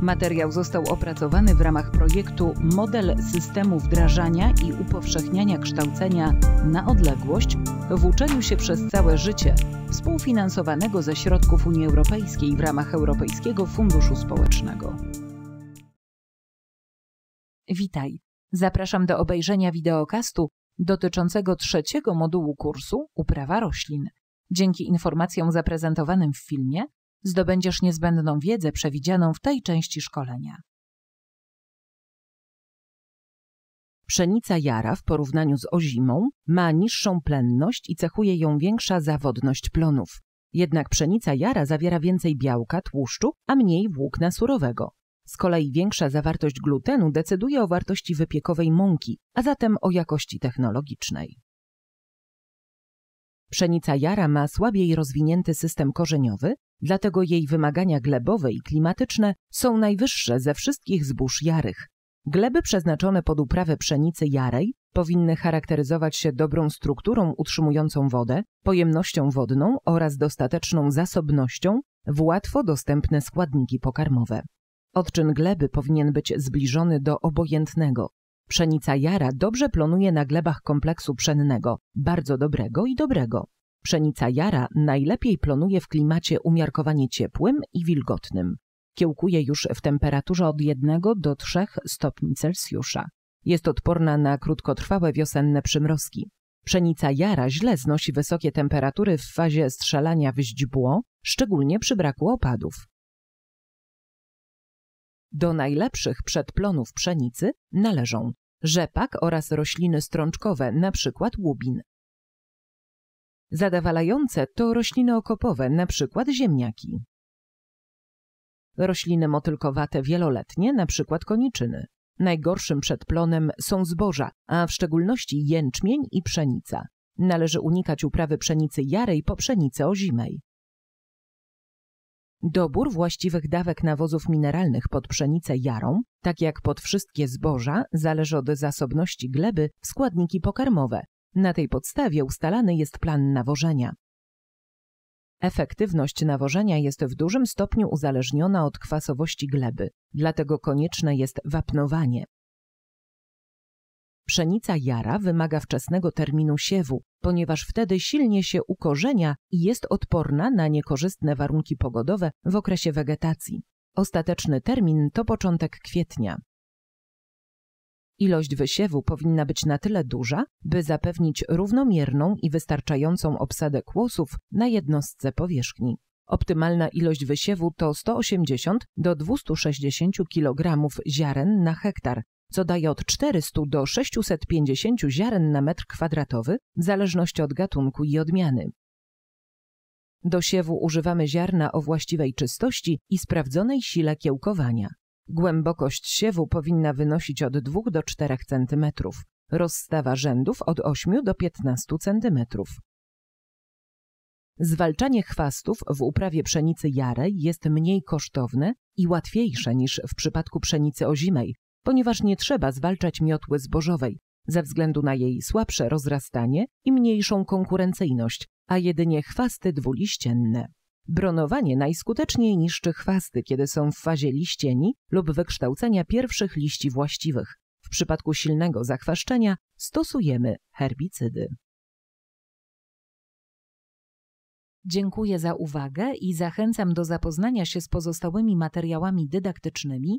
Materiał został opracowany w ramach projektu Model systemu wdrażania i upowszechniania kształcenia na odległość w uczeniu się przez całe życie, współfinansowanego ze środków Unii Europejskiej w ramach Europejskiego Funduszu Społecznego. Witaj. Zapraszam do obejrzenia wideokastu dotyczącego trzeciego modułu kursu Uprawa roślin. Dzięki informacjom zaprezentowanym w filmie zdobędziesz niezbędną wiedzę przewidzianą w tej części szkolenia. Pszenica jara w porównaniu z ozimą ma niższą plenność i cechuje ją większa zawodność plonów. Jednak pszenica jara zawiera więcej białka, tłuszczu, a mniej włókna surowego. Z kolei większa zawartość glutenu decyduje o wartości wypiekowej mąki, a zatem o jakości technologicznej. Pszenica jara ma słabiej rozwinięty system korzeniowy, dlatego jej wymagania glebowe i klimatyczne są najwyższe ze wszystkich zbóż jarych. Gleby przeznaczone pod uprawę pszenicy jarej powinny charakteryzować się dobrą strukturą utrzymującą wodę, pojemnością wodną oraz dostateczną zasobnością w łatwo dostępne składniki pokarmowe. Odczyn gleby powinien być zbliżony do obojętnego, Pszenica jara dobrze plonuje na glebach kompleksu pszennego, bardzo dobrego i dobrego. Pszenica jara najlepiej plonuje w klimacie umiarkowanie ciepłym i wilgotnym. Kiełkuje już w temperaturze od 1 do 3 stopni Celsjusza. Jest odporna na krótkotrwałe wiosenne przymrozki. Pszenica jara źle znosi wysokie temperatury w fazie strzelania w źdźbło, szczególnie przy braku opadów. Do najlepszych przedplonów pszenicy należą rzepak oraz rośliny strączkowe, np. łubin. Zadawalające to rośliny okopowe, np. ziemniaki. Rośliny motylkowate wieloletnie, np. koniczyny. Najgorszym przedplonem są zboża, a w szczególności jęczmień i pszenica. Należy unikać uprawy pszenicy jarej po pszenicy ozimej. Dobór właściwych dawek nawozów mineralnych pod pszenicę jarą, tak jak pod wszystkie zboża, zależy od zasobności gleby w składniki pokarmowe. Na tej podstawie ustalany jest plan nawożenia. Efektywność nawożenia jest w dużym stopniu uzależniona od kwasowości gleby, dlatego konieczne jest wapnowanie. Pszenica jara wymaga wczesnego terminu siewu, ponieważ wtedy silnie się ukorzenia i jest odporna na niekorzystne warunki pogodowe w okresie wegetacji. Ostateczny termin to początek kwietnia. Ilość wysiewu powinna być na tyle duża, by zapewnić równomierną i wystarczającą obsadę kłosów na jednostce powierzchni. Optymalna ilość wysiewu to 180 do 260 kg ziaren na hektar, co daje od 400 do 650 ziaren na metr kwadratowy w zależności od gatunku i odmiany. Do siewu używamy ziarna o właściwej czystości i sprawdzonej sile kiełkowania. Głębokość siewu powinna wynosić od 2 do 4 cm. Rozstawa rzędów od 8 do 15 cm. Zwalczanie chwastów w uprawie pszenicy jarej jest mniej kosztowne i łatwiejsze niż w przypadku pszenicy ozimej, ponieważ nie trzeba zwalczać miotły zbożowej ze względu na jej słabsze rozrastanie i mniejszą konkurencyjność, a jedynie chwasty dwuliścienne. Bronowanie najskuteczniej niszczy chwasty, kiedy są w fazie liścieni lub wykształcenia pierwszych liści właściwych. W przypadku silnego zakwaszczenia stosujemy herbicydy. Dziękuję za uwagę i zachęcam do zapoznania się z pozostałymi materiałami dydaktycznymi